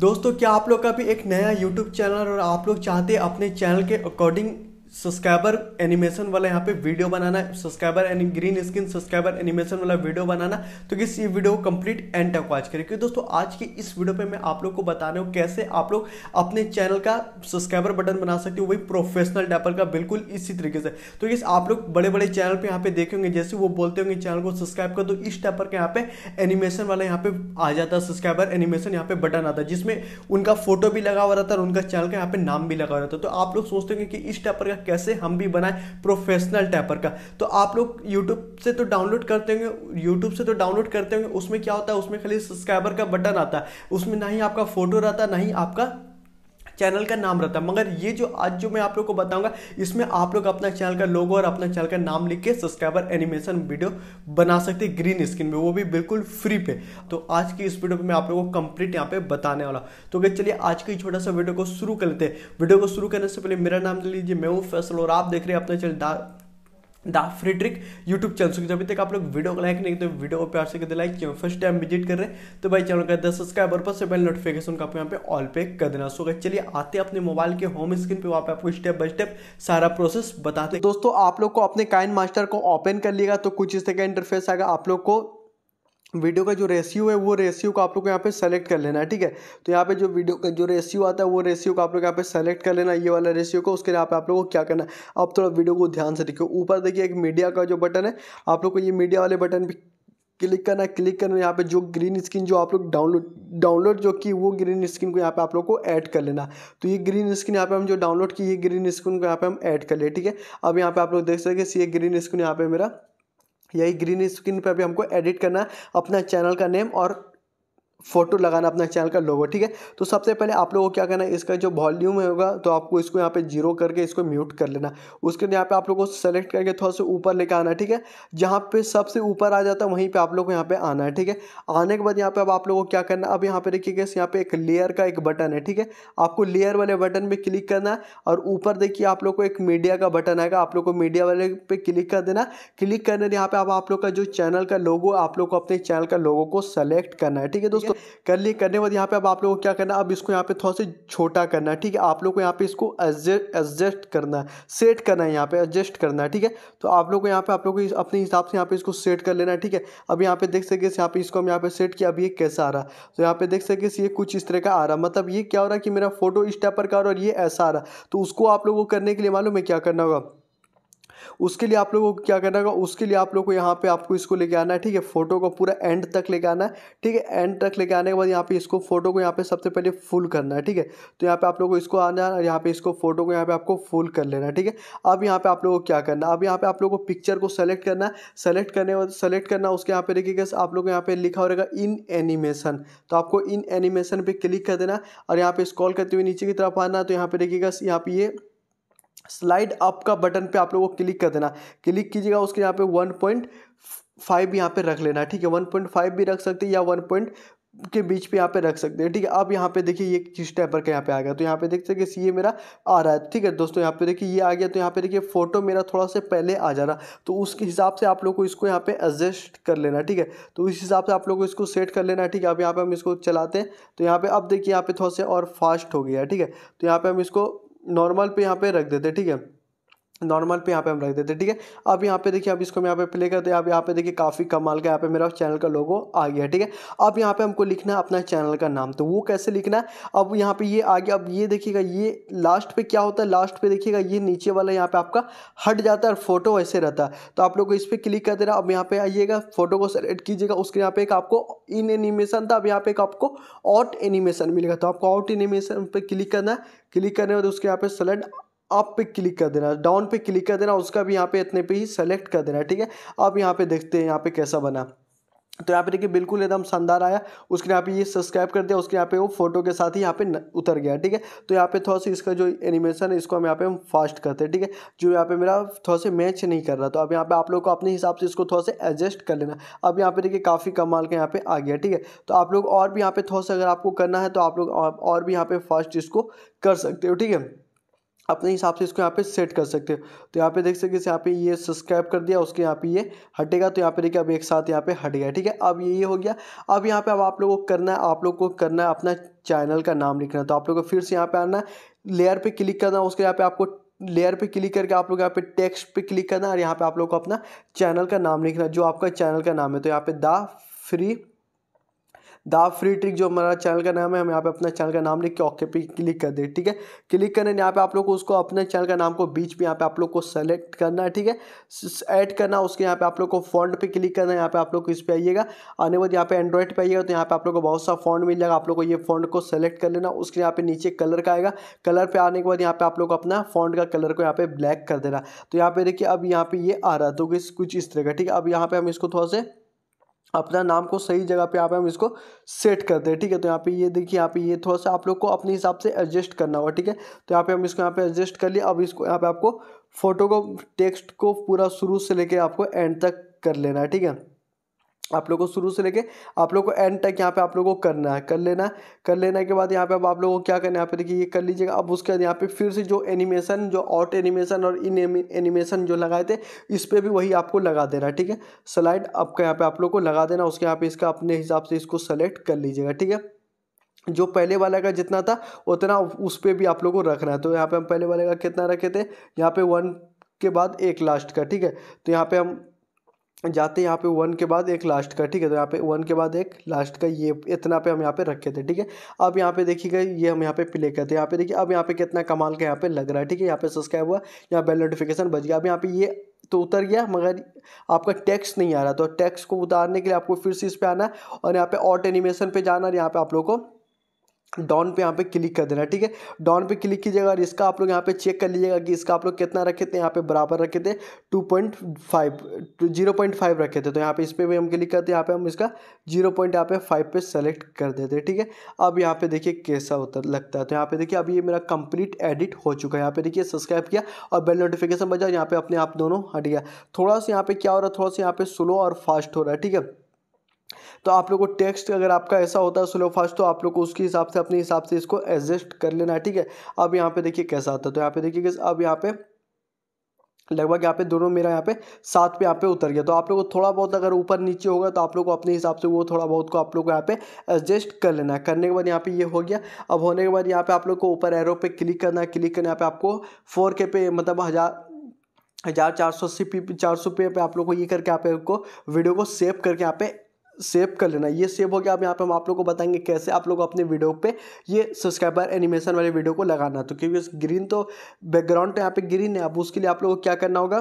दोस्तों क्या आप लोग का भी एक नया यूट्यूब चैनल और आप लोग चाहते हैं अपने चैनल के अकॉर्डिंग सब्सक्राइबर एनिमेशन वाला यहाँ पे वीडियो बनाना है subscriber green skin subscriber animation वाला वीडियो बनाना तो किस ये वीडियो को कंप्लीट एंड तक वॉच करें क्योंकि दोस्तों आज की इस वीडियो पे मैं आप लोग को बता रहा हूँ कैसे आप लोग अपने चैनल का सब्सक्राइबर बटन बना सकते हो वही प्रोफेशनल टाइपर का बिल्कुल इसी तरीके से तो ये आप लोग बड़े बड़े चैनल पर यहाँ पे देखेंगे जैसे वो बोलते होंगे चैनल को सब्सक्राइब कर दो इस टाइपर का यहाँ पे एनिमेशन वाला यहाँ पे आ जाता है सब्सक्राइबर एनिमेशन यहाँ पे बटन आता है जिसमें उनका फोटो भी लगा हुआ रहता है और उनका चैनल का यहाँ पे नाम भी लगा रहता है तो आप लोग सोचते होंगे कि इस टाइपर का कैसे हम भी बनाए प्रोफेशनल टैपर का तो आप लोग यूट्यूब से तो डाउनलोड करते होंगे यूट्यूब से तो डाउनलोड करते होंगे उसमें क्या होता है उसमें खाली सब्सक्राइबर का बटन आता है उसमें ना ही आपका फोटो रहता है ना ही आपका चैनल का नाम रहता है मगर ये जो आज जो मैं आप लोग को बताऊंगा इसमें आप लोग अपना चैनल का लोगो और अपना चैनल का नाम लिख के सब्सक्राइबर एनिमेशन वीडियो बना सकते ग्रीन स्क्रीन में वो भी बिल्कुल फ्री पे तो आज की इस वीडियो में आप लोग को कंप्लीट यहाँ पे बताने वाला तो अगर चलिए आज की छोटा सा वीडियो को शुरू कर लेते हैं वीडियो को शुरू करने से पहले मेरा नाम ले लीजिए मैं हूँ फैसल और आप देख रहे हैं अपना channel the Frederick YouTube channel से अभी तक आप लोग वीडियो को लाइक नहीं तो वीडियो को प्यार से करते लाइक क्यों फर्स्ट टाइम विजिट कर रहे हैं तो भाई चैनल का दस सब्सक्राइब और पर से पहले नोटिफिकेशन का यहाँ पे ऑल पे कर देना सो चलिए आते अपने मोबाइल के होम स्क्रीन पे वहाँ पे आपको स्टेप बाय स्टेप सारा प्रोसेस बताते दोस्तों आप लोग को अपने काइन मास्टर को ओपन कर लिएगा तो कुछ इस तरह का इंटरफेस आएगा आप लोग को वीडियो का जो रेशियो है वो रेशियो को आप लोग को यहाँ पे सेलेक्ट कर लेना है ठीक है तो यहाँ पे जो वीडियो का जो रेशियो आता है वो रेशियो को आप लोग यहाँ पे सेलेक्ट कर लेना ये वाला रेशियो को उसके लिए पे आप लोगों को क्या करना है आप थोड़ा वीडियो को ध्यान से देखिए ऊपर देखिए एक मीडिया का जो बटन है आप लोग को ये मीडिया वाले बटन भी क्लिक करना है क्लिक करना यहाँ पे जो ग्रीन स्क्रीन जो आप लोग डाउनलोड डाउनलोड जो की वो ग्रीन स्क्रीन को यहाँ पे आप लोग को ऐड कर लेना तो ये ग्रीन स्क्रीन यहाँ पे हम जो डाउनलोड की ये ग्रीन स्क्रीन को यहाँ पे हम ऐड कर ले ठीक है अब यहाँ पे आप लोग देख हैं ये ग्रीन स्क्रीन यहाँ पे मेरा यही ग्रीन स्क्रीन पे भी हमको एडिट करना अपना चैनल का नेम और फोटो लगाना अपना चैनल का लोगो ठीक है तो सबसे पहले आप लोगों को क्या करना है इसका जो वॉल्यूम होगा तो आपको इसको यहाँ पे जीरो करके इसको म्यूट कर लेना उसके यहाँ पे आप लोगों को सेलेक्ट करके थोड़ा सा ऊपर लेके आना ठीक है जहाँ पे सबसे ऊपर आ जाता है वहीं पे आप लोग को यहाँ पे आना है ठीक है आने के बाद यहाँ पे अब आप लोगों को क्या करना है अब यहाँ पर देखिएगा यहाँ पे एक लेयर का एक बटन है ठीक है आपको लेयर वाले बटन पर क्लिक करना है और ऊपर देखिए आप लोग को एक मीडिया का बटन आएगा आप लोग को मीडिया वाले पे क्लिक कर देना क्लिक करने यहाँ पर आप लोग का जो चैनल का लोगो आप लोग को अपने चैनल का लोगों को सेलेक्ट करना है ठीक है दोस्तों दोस्तों तो कर लिए करने के बाद यहाँ पे अब आप लोगों को क्या करना अब इसको यहाँ पे थोड़ा सा छोटा करना है ठीक है आप लोग को यहाँ पे इसको एडजस्ट करना है सेट करना है यहाँ पे एडजस्ट करना है ठीक है तो आप लोग को यहाँ पे आप लोग को अपने हिसाब से यहाँ पे इसको सेट कर लेना है ठीक है अब यहाँ पे देख सके यहाँ पे इसको हम यहाँ पे सेट किया अब ये कैसा आ रहा तो यहाँ पे देख सके ये कुछ इस तरह का आ रहा मतलब ये क्या हो रहा है कि मेरा फोटो इस टाइप पर का और ये ऐसा आ रहा तो उसको आप लोगों को करने के लिए मालूम है क्या करना होगा उसके लिए आप लोगों को क्या करना होगा उसके लिए आप लोग को यहाँ पे आपको इसको लेके आना है ठीक है फोटो को पूरा एंड तक लेके आना है ठीक है एंड तक लेके आने के बाद यहाँ पे इसको फोटो को यहाँ पे सबसे पहले फुल करना है ठीक है तो यहाँ पे आप लोगों को इसको आना है यहाँ पे इसको फोटो को यहाँ पे आपको फुल कर लेना है ठीक है अब यहाँ पे आप लोगों को क्या करना अब यहाँ पे आप लोगों को पिक्चर को सेलेक्ट करना है सेलेक्ट करने सेलेक्ट करना उसके यहाँ पे देखिएगा आप लोगों को यहाँ पे लिखा हो रहेगा इन एनिमेशन तो आपको इन एनिमेशन पर क्लिक कर देना और यहाँ पे स्क्रॉल करते हुए नीचे की तरफ आना तो यहाँ पे देखिएगा यहाँ पे ये स्लाइड अप का बटन पे आप लोगों को क्लिक कर देना क्लिक कीजिएगा उसके यहाँ पे वन पॉइंट फाइव यहाँ पर रख लेना ठीक है वन पॉइंट फाइव भी रख सकते हैं या वन पॉइंट के बीच पे यहाँ पे रख सकते हैं ठीक है अब यहाँ पे देखिए ये किस टाइप का यहाँ पे आ गया तो यहाँ पे देख सकते सी ये मेरा आ रहा है ठीक है दोस्तों यहाँ पे देखिए ये आ गया तो यहाँ पे देखिए फोटो मेरा थोड़ा सा पहले आ जा रहा तो उसके हिसाब से आप लोग को इसको यहाँ पे एडजस्ट कर लेना ठीक है तो उस हिसाब से आप लोग को इसको सेट कर लेना ठीक है अब यहाँ पर हम इसको चलाते हैं तो यहाँ पर अब देखिए यहाँ पे थोड़ा सा और फास्ट हो गया ठीक है तो यहाँ पर हम इसको नॉर्मल पे यहाँ पे रख देते ठीक है नॉर्मल पे यहाँ पे हम रख देते हैं ठीक है अब यहाँ पे देखिए अब इसको मैं यहाँ पे प्ले करते हैं अब यहाँ पे देखिए काफ़ी कमाल का यहाँ पे मेरा चैनल का लोगो आ गया ठीक है अब यहाँ पे हमको लिखना है अपना चैनल का नाम तो वो कैसे लिखना है अब यहाँ पे ये आ गया अब ये देखिएगा ये लास्ट पे क्या होता है लास्ट पे देखिएगा ये नीचे वाला यहाँ पे आपका हट जाता है और फोटो ऐसे रहता है तो आप लोग को इस पर क्लिक कर देना अब यहाँ पे आइएगा फोटो को सेलेक्ट कीजिएगा उसके यहाँ पे एक आपको इन एनिमेशन था अब यहाँ पे एक आपको आउट एनिमेशन मिलेगा तो आपको आउट एनिमेशन पर क्लिक करना है क्लिक करने के बाद उसके यहाँ पे सेलेक्ट अप पे क्लिक कर देना डाउन पे क्लिक कर देना उसका भी यहाँ पे इतने पे ही सेलेक्ट कर देना ठीक है अब यहाँ पे देखते हैं यहाँ पे कैसा बना तो यहाँ पे देखिए बिल्कुल एकदम शानदार आया उसके यहाँ पे ये सब्सक्राइब कर दिया उसके यहाँ पे वो फोटो के साथ ही यहाँ पे उतर गया ठीक है तो यहाँ पे थोड़ा सा इसका जो एनिमेशन है इसको हम यहाँ पे हम फास्ट करते हैं ठीक है जो यहाँ पे मेरा थोड़ा सा मैच नहीं कर रहा तो अब यहाँ पे आप लोग को अपने हिसाब से इसको थोड़ा सा एडजस्ट कर लेना अब यहाँ पे देखिए काफ़ी कमाल का यहाँ पे आ गया ठीक है तो आप लोग और भी यहाँ पे थोड़ा सा अगर आपको करना है तो आप लोग और भी यहाँ पे फास्ट इसको कर सकते हो ठीक है अपने हिसाब से इसको यहाँ पे सेट कर सकते हो तो यहाँ पे देख सकते यहाँ पे ये सब्सक्राइब कर दिया उसके यहाँ पे ये हटेगा तो यहाँ पे देखिए अब एक साथ यहाँ पे हट गया ठीक है अब ये हो गया अब यहाँ पे अब आप लोगों को करना है आप लोग को करना है अपना चैनल का नाम लिखना है तो आप लोग को फिर से यहाँ पे आना है लेयर पर क्लिक करना है उसके यहाँ पे आपको लेयर पे क्लिक करके आप लोग यहाँ पे टेक्स्ट पे क्लिक करना और यहाँ पे आप लोग को अपना चैनल का नाम लिखना जो आपका चैनल का नाम है तो यहाँ पे the free the free trick जो हमारा चैनल का नाम है हम यहाँ पे अपना चैनल का नाम लिख के ओके पे क्लिक कर दे ठीक है क्लिक करने यहाँ पे आप लोग को उसको अपने चैनल का नाम को बीच में यहाँ पे आप लोग को सेलेक्ट करना है ठीक है ऐड करना उसके यहाँ पे आप लोग को फॉन्ट पे क्लिक करना है यहाँ पे आप लोग को इस पर आइएगा आने बाद यहाँ पे एंड्रॉइड पे आइएगा तो यहाँ पे आप लोग को बहुत सा फॉन्ट मिल जाएगा आप लोग को ये फॉन्ट को सेलेक्ट कर लेना उसके यहाँ पे नीचे कलर का आएगा कलर पर आने के बाद यहाँ पे आप लोग अपना फॉन्ट का कलर को यहाँ पे ब्लैक कर देना तो यहाँ पे देखिए अब यहाँ पे ये आ रहा है तो कुछ इस तरह का ठीक है अब यहाँ पे हम इसको थोड़ा सा अपना नाम को सही जगह पे यहाँ पे हम इसको सेट कर दें ठीक है तो यहाँ पे ये देखिए यहाँ पे ये थोड़ा सा आप लोग को अपने हिसाब से एडजस्ट करना होगा ठीक है तो यहाँ पे हम इसको यहाँ पे एडजस्ट कर लिए अब इसको यहाँ पे आपको फोटो को टेक्स्ट को पूरा शुरू से लेके आपको एंड तक कर लेना है ठीक है आप लोग को शुरू से लेके आप लोग को एंड तक यहाँ पे आप लोग को करना है कर लेना है कर लेने के बाद यहाँ पे अब आप लोगों को क्या करना है यहाँ पे देखिए ये कर लीजिएगा अब उसके बाद यहाँ पे फिर से जो एनिमेशन जो आउट एनिमेशन और इन एनिमेशन जो लगाए थे इस पर भी वही आपको लगा देना है ठीक है स्लाइड आपका यहाँ पे आप लोग को लगा देना उसके यहाँ पे इसका अपने हिसाब से इसको सेलेक्ट कर लीजिएगा ठीक है जो पहले वाले का जितना था उतना उस पर भी आप लोग को रखना है तो यहाँ पर हम पहले वाले का कितना रखे थे यहाँ पे वन के बाद एक लास्ट का ठीक है तो यहाँ पर हम जाते यहाँ पे वन के बाद एक लास्ट का ठीक है तो यहाँ पे वन के बाद एक लास्ट का ये इतना पे हम यहाँ पे रखे थे ठीक है अब यहाँ पे देखिएगा ये हम यहाँ पे प्ले करते हैं यहाँ पे देखिए अब यहाँ पे कितना कमाल का यहाँ पे लग रहा है ठीक है यहाँ पे सब्सक्राइब हुआ यहाँ बेल नोटिफिकेशन बज गया अब यहाँ पे ये तो उतर गया मगर आपका टैक्स नहीं आ रहा तो टैक्स को उतारने के लिए आपको फिर से इस पर आना है और यहाँ पे ऑट एनिमेशन पे जाना और यहाँ पे आप लोग को डॉन पे यहाँ पे क्लिक कर देना ठीक है डॉन पे क्लिक कीजिएगा और इसका आप लोग यहाँ पे चेक कर लीजिएगा कि इसका आप लोग कितना रखे थे यहाँ पे बराबर रखे थे two point five zero point five रखे थे तो यहाँ पे इस पर भी हम क्लिक करते हैं यहाँ पे हम इसका जीरो पॉइंट यहाँ पे फाइव पे सेलेक्ट कर देते हैं ठीक है अब यहाँ पे देखिए कैसा होता लगता है तो यहाँ पे देखिए अब ये मेरा कंप्लीट एडिट हो चुका है यहाँ पे देखिए सब्सक्राइब किया और बेल नोटिफिकेशन बजा यहाँ पे अपने आप दोनों हट गया थोड़ा सा यहाँ पे क्या हो रहा है थोड़ा सा यहाँ पे स्लो और फास्ट हो रहा है ठीक है तो आप लोगों को टेक्स्ट अगर आपका ऐसा होता है स्लो फास्ट तो आप लोग को उसके हिसाब से अपने हिसाब से इसको एडजस्ट कर लेना है ठीक है अब यहाँ पे देखिए कैसा आता है तो यहाँ पे देखिए अब यहाँ पे लगभग यहाँ पे दोनों मेरा यहाँ पे सात पे यहाँ पे उतर गया तो आप लोगों को थोड़ा बहुत अगर ऊपर नीचे होगा तो आप लोग को अपने हिसाब से वो थोड़ा बहुत को आप लोग को यहाँ पे एडजस्ट कर लेना है करने के बाद यहाँ पे ये यह हो गया अब होने के बाद यहाँ पे आप लोग को ऊपर एरो पे क्लिक करना है क्लिक करना यहाँ पे आपको फोर के पे मतलब हज़ार हज़ार चार सौ अस्सी पी चार सौ पे आप लोग को ये करके आप पे आपको वीडियो को सेव करके यहाँ पे सेव कर लेना ये सेव हो गया अब यहाँ पे हम आप लोग को बताएंगे कैसे आप लोग अपने वीडियो पे ये सब्सक्राइबर एनिमेशन वाले वीडियो को लगाना तो क्योंकि ग्रीन तो बैकग्राउंड तो यहाँ पे ग्रीन है अब उसके लिए आप लोग को क्या करना होगा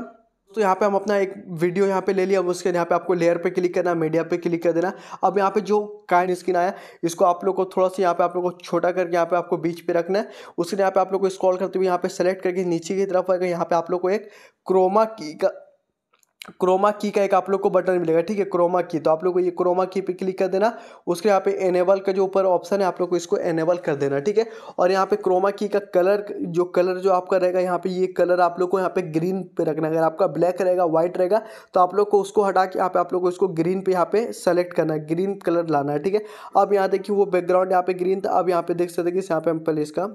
तो यहाँ पे हम अपना एक वीडियो यहाँ पे ले लिया अब उसके यहाँ पे आपको लेयर पे क्लिक करना मीडिया पे क्लिक कर देना अब यहाँ पे जो काइन स्किन आया इसको आप लोग को थोड़ा सा यहाँ पे आप लोग को छोटा करके यहाँ पे आपको बीच पे रखना है उसके यहाँ पे आप लोग को स्क्रॉल करते हुए यहाँ पे सेलेक्ट करके नीचे की तरफ आएगा यहाँ पे आप लोग को एक क्रोमा की का क्रोमा की का एक आप लोग को बटन मिलेगा ठीक है क्रोमा की तो आप लोग को ये क्रोमा की पे क्लिक कर देना उसके यहाँ पे एनेबल का जो ऊपर ऑप्शन है आप लोग को इसको एनेबल कर देना ठीक है और यहाँ पे क्रोमा की का कलर जो कलर जो आपका रहेगा यहाँ पे ये कलर आप लोग को यहाँ पे ग्रीन पे रखना अगर आपका ब्लैक रहेगा व्हाइट रहेगा तो आप लोग को उसको हटा के यहाँ पे आप लोग को इसको ग्रीन पे यहाँ पे सेलेक्ट करना है ग्रीन कलर लाना है ठीक है अब यहाँ देखिए वो बैकग्राउंड यहाँ पे ग्रीन था अब यहाँ पे देख सकते कि यहाँ पे हम पहले इसका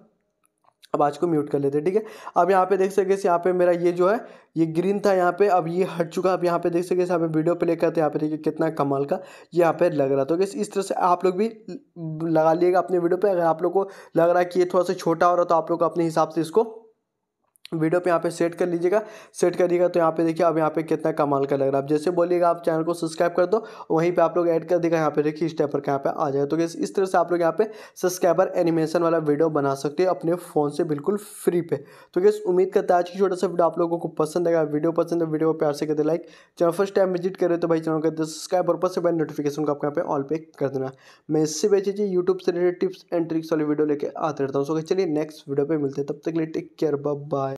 अब आज को म्यूट कर लेते हैं ठीक है अब यहाँ पे देख सके यहाँ पे मेरा ये जो है ये ग्रीन था यहाँ पे अब ये हट चुका अब यहाँ पे देख सके यहाँ पे वीडियो प्ले करते हैं यहाँ पे देखिए कितना कमाल का ये यहाँ पे लग रहा था तो इस तरह से आप लोग भी लगा लिएगा अपने वीडियो पे अगर आप लोग को लग रहा है कि ये थोड़ा सा छोटा हो रहा तो आप लोग अपने हिसाब से इसको वीडियो पे यहाँ पे सेट कर लीजिएगा सेट करिएगा तो यहाँ पे देखिए अब यहाँ पे कितना कमाल का लग रहा है आप जैसे बोलिएगा आप चैनल को सब्सक्राइब कर दो वहीं पे आप लोग ऐड कर देगा यहाँ पे देखिए इस टाइप पर यहाँ पे आ जाए तो इस तरह से आप लोग यहाँ पे सब्सक्राइबर एनिमेशन वाला वीडियो बना सकते हो अपने फ़ोन से बिल्कुल फ्री पे तो गैस उम्मीद करता है आज की छोटा सा वीडियो आप लोगों को पसंद आएगा वीडियो पसंद है वीडियो को प्यार से करते like channel first time visit करें तो भाई चैनल करते सब्सक्राइब और पर से नोटिफिकेशन को आपको यहाँ पे ऑल पे कर देना मैं इससे बेची चीज़ यूट्यूब से रिलेटेड टिप्स एंड ट्रिक्स वाली वीडियो लेकर आते रहता हूँ सो चलिए नेक्स्ट वीडियो पर मिलते हैं तब तक लिए टेक केयर बाय